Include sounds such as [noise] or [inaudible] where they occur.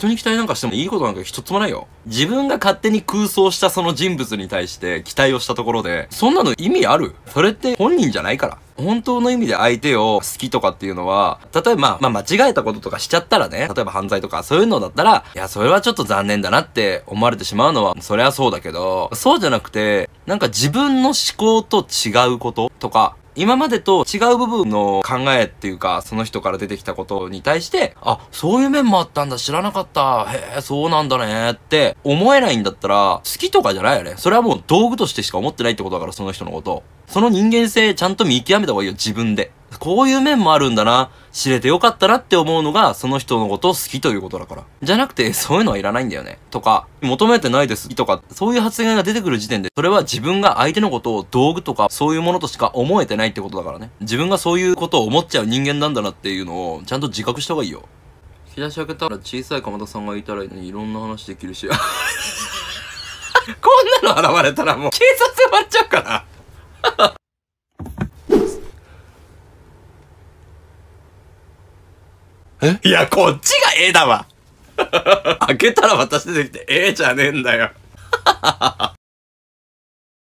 人に期待なんかしてもいいことなんか一つもないよ。自分が勝手に空想したその人物に対して期待をしたところで、そんなの意味あるそれって本人じゃないから。本当の意味で相手を好きとかっていうのは、例えば、まあ、間違えたこととかしちゃったらね、例えば犯罪とかそういうのだったら、いや、それはちょっと残念だなって思われてしまうのは、そりゃそうだけど、そうじゃなくて、なんか自分の思考と違うこととか、今までと違う部分の考えっていうか、その人から出てきたことに対して、あ、そういう面もあったんだ、知らなかった、へえ、そうなんだねって思えないんだったら、好きとかじゃないよね。それはもう道具としてしか思ってないってことだから、その人のこと。その人間性ちゃんと見極めた方がいいよ、自分で。こういう面もあるんだな。知れてよかったなって思うのが、その人のことを好きということだから。じゃなくて、そういうのはいらないんだよね。とか、求めてないです。とか、そういう発言が出てくる時点で、それは自分が相手のことを道具とか、そういうものとしか思えてないってことだからね。自分がそういうことを思っちゃう人間なんだなっていうのを、ちゃんと自覚した方がいいよ。引き出し開けたら小さい鎌田さんがいたらいいのに、いろんな話できるし。[laughs] [laughs] こんなの現れたらもう、警察終わっちゃうから。えいや、こっちがええだわ。[laughs] 開けたら私出てきて、ええじゃねえんだよ。[laughs]